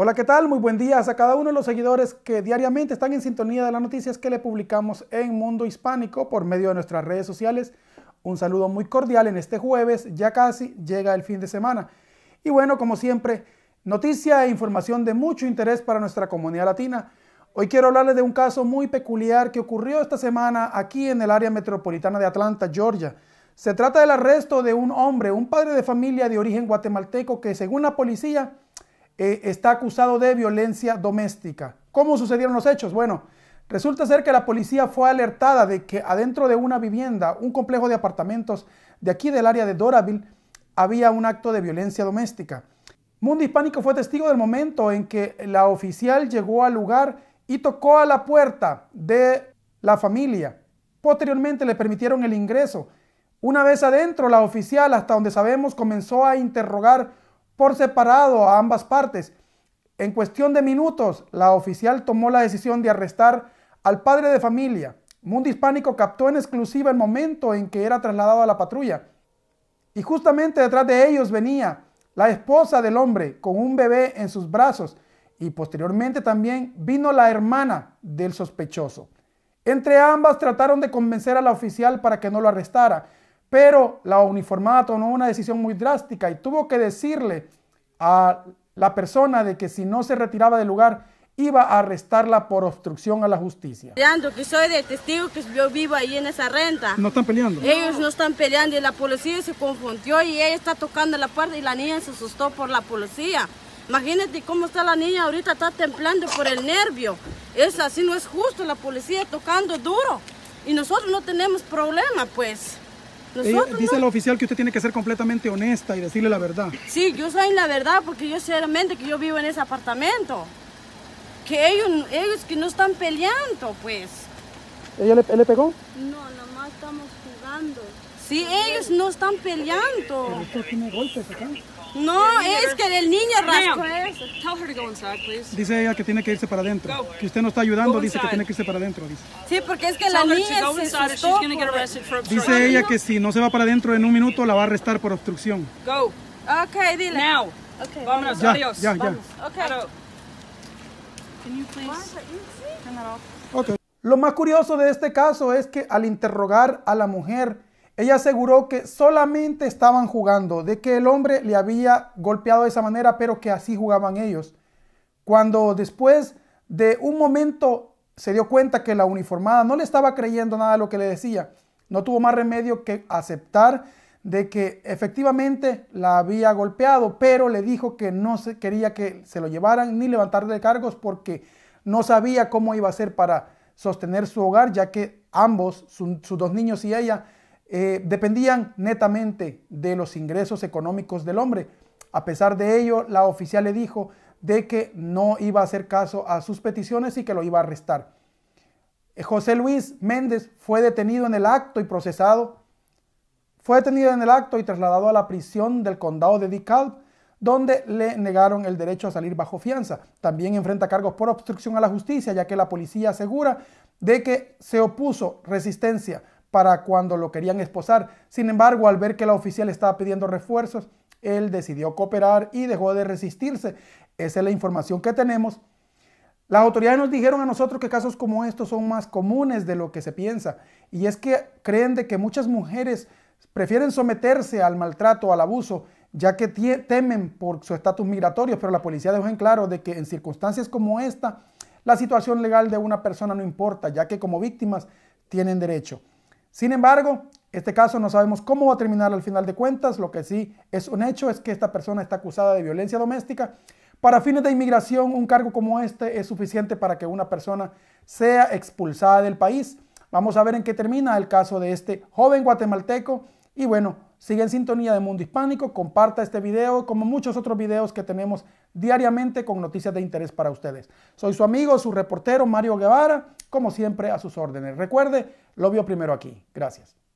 Hola, ¿qué tal? Muy buen día a cada uno de los seguidores que diariamente están en sintonía de las noticias que le publicamos en Mundo Hispánico por medio de nuestras redes sociales. Un saludo muy cordial en este jueves, ya casi llega el fin de semana. Y bueno, como siempre, noticia e información de mucho interés para nuestra comunidad latina. Hoy quiero hablarles de un caso muy peculiar que ocurrió esta semana aquí en el área metropolitana de Atlanta, Georgia. Se trata del arresto de un hombre, un padre de familia de origen guatemalteco que según la policía eh, está acusado de violencia doméstica. ¿Cómo sucedieron los hechos? Bueno, resulta ser que la policía fue alertada de que adentro de una vivienda, un complejo de apartamentos de aquí del área de Doraville, había un acto de violencia doméstica. Mundo Hispánico fue testigo del momento en que la oficial llegó al lugar y tocó a la puerta de la familia. Posteriormente le permitieron el ingreso. Una vez adentro, la oficial, hasta donde sabemos, comenzó a interrogar por separado a ambas partes. En cuestión de minutos, la oficial tomó la decisión de arrestar al padre de familia. Mundo Hispánico captó en exclusiva el momento en que era trasladado a la patrulla. Y justamente detrás de ellos venía la esposa del hombre con un bebé en sus brazos y posteriormente también vino la hermana del sospechoso. Entre ambas trataron de convencer a la oficial para que no lo arrestara, pero la uniformada tomó una decisión muy drástica y tuvo que decirle a la persona de que si no se retiraba del lugar iba a arrestarla por obstrucción a la justicia. Peleando, que soy del testigo que vio vivo ahí en esa renta. ¿No están peleando? Ellos no están peleando y la policía se confundió y ella está tocando la puerta y la niña se asustó por la policía. Imagínate cómo está la niña ahorita, está temblando por el nervio. Es así, no es justo, la policía tocando duro. Y nosotros no tenemos problema, pues dice el oficial que usted tiene que ser completamente honesta y decirle la verdad. Sí, yo soy la verdad porque yo sé realmente que yo vivo en ese apartamento. Que ellos, ellos que no están peleando, pues. ¿Ella le, le pegó? No, nomás estamos jugando. Sí, ellos no están peleando. Pero tiene golpes acá. No, es que el niño rascó eso. Dice ella que tiene que irse para adentro. Que usted no está ayudando, dice que tiene que irse para adentro. Sí, porque es que la niña se asustó. Dice ella que si no se va para adentro en un minuto, la va a arrestar por obstrucción. Go. Ok, dile. Now. Okay. Vámonos, adiós. Ya, ya. Okay. Okay. Lo más curioso de este caso es que al interrogar a la mujer, ella aseguró que solamente estaban jugando, de que el hombre le había golpeado de esa manera, pero que así jugaban ellos. Cuando después de un momento se dio cuenta que la uniformada no le estaba creyendo nada de lo que le decía, no tuvo más remedio que aceptar de que efectivamente la había golpeado, pero le dijo que no se quería que se lo llevaran ni levantarle cargos porque no sabía cómo iba a ser para sostener su hogar, ya que ambos, sus dos niños y ella, eh, dependían netamente de los ingresos económicos del hombre. A pesar de ello, la oficial le dijo de que no iba a hacer caso a sus peticiones y que lo iba a arrestar. Eh, José Luis Méndez fue detenido en el acto y procesado. Fue detenido en el acto y trasladado a la prisión del condado de DeKalb, donde le negaron el derecho a salir bajo fianza. También enfrenta cargos por obstrucción a la justicia, ya que la policía asegura de que se opuso resistencia para cuando lo querían esposar. Sin embargo, al ver que la oficial estaba pidiendo refuerzos, él decidió cooperar y dejó de resistirse. Esa es la información que tenemos. Las autoridades nos dijeron a nosotros que casos como estos son más comunes de lo que se piensa. Y es que creen de que muchas mujeres prefieren someterse al maltrato, al abuso, ya que temen por su estatus migratorio, pero la policía dejó en claro de que en circunstancias como esta, la situación legal de una persona no importa, ya que como víctimas tienen derecho. Sin embargo, este caso no sabemos cómo va a terminar al final de cuentas. Lo que sí es un hecho es que esta persona está acusada de violencia doméstica. Para fines de inmigración, un cargo como este es suficiente para que una persona sea expulsada del país. Vamos a ver en qué termina el caso de este joven guatemalteco. Y bueno, sigue en sintonía de Mundo Hispánico, comparta este video como muchos otros videos que tenemos diariamente con noticias de interés para ustedes. Soy su amigo, su reportero Mario Guevara como siempre, a sus órdenes. Recuerde, lo vio primero aquí. Gracias.